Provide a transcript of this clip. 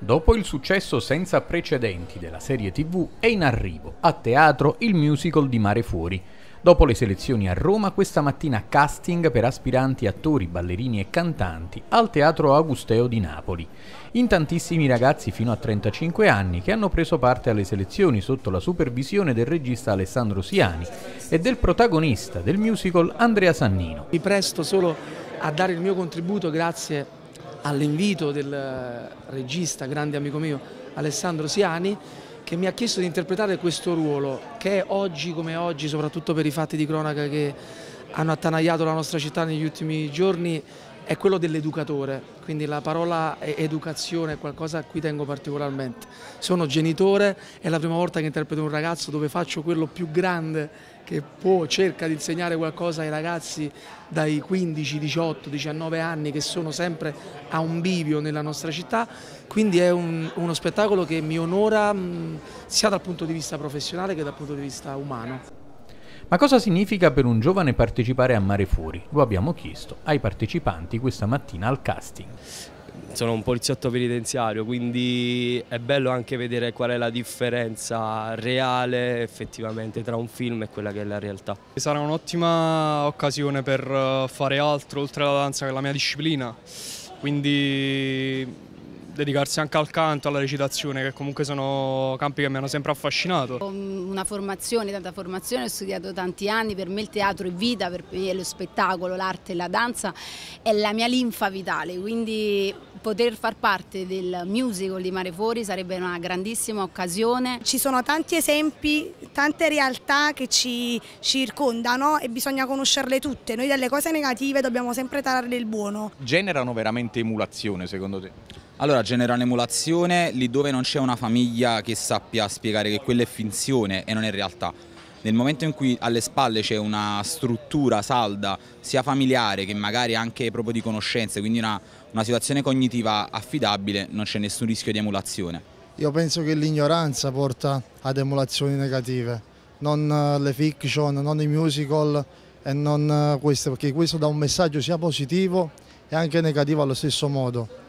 Dopo il successo senza precedenti della serie TV, è in arrivo a teatro il musical di Mare Fuori. Dopo le selezioni a Roma, questa mattina casting per aspiranti attori, ballerini e cantanti al Teatro Augusteo di Napoli. In tantissimi ragazzi fino a 35 anni che hanno preso parte alle selezioni sotto la supervisione del regista Alessandro Siani e del protagonista del musical Andrea Sannino. Mi presto solo a dare il mio contributo grazie all'invito del eh, regista, grande amico mio, Alessandro Siani, che mi ha chiesto di interpretare questo ruolo, che oggi come oggi, soprattutto per i fatti di cronaca che hanno attanagliato la nostra città negli ultimi giorni, è quello dell'educatore, quindi la parola educazione è qualcosa a cui tengo particolarmente. Sono genitore, è la prima volta che interpreto un ragazzo dove faccio quello più grande che può, cerca di insegnare qualcosa ai ragazzi dai 15, 18, 19 anni che sono sempre a un bivio nella nostra città, quindi è un, uno spettacolo che mi onora mh, mm, sia dal punto di vista professionale che dal punto di vista umano. Ma cosa significa per un giovane partecipare a Mare Fuori? Lo abbiamo chiesto ai partecipanti questa mattina al casting. Sono un poliziotto penitenziario, quindi è bello anche vedere qual è la differenza reale effettivamente tra un film e quella che è la realtà. Sarà un'ottima occasione per eh, fare altro oltre alla danza che è la mia disciplina, quindi dedicarsi anche al canto, alla recitazione, che comunque sono campi che mi hanno sempre affascinato. Ho Una formazione, tanta formazione, ho studiato tanti anni, per me il teatro è vita, per me lo spettacolo, l'arte e la danza è la mia linfa vitale, quindi poter far parte del musical di Mare Fuori sarebbe una grandissima occasione. Ci sono tanti esempi, tante realtà che ci circondano e bisogna conoscerle tutte. Noi delle cose negative dobbiamo sempre tarare il buono. Generano veramente emulazione secondo te? Allora genera un'emulazione lì dove non c'è una famiglia che sappia spiegare che quella è finzione e non è realtà. Nel momento in cui alle spalle c'è una struttura salda, sia familiare che magari anche proprio di conoscenze, quindi una, una situazione cognitiva affidabile, non c'è nessun rischio di emulazione. Io penso che l'ignoranza porta ad emulazioni negative, non eh, le fiction, non i musical e non eh, queste, perché questo dà un messaggio sia positivo e anche negativo allo stesso modo.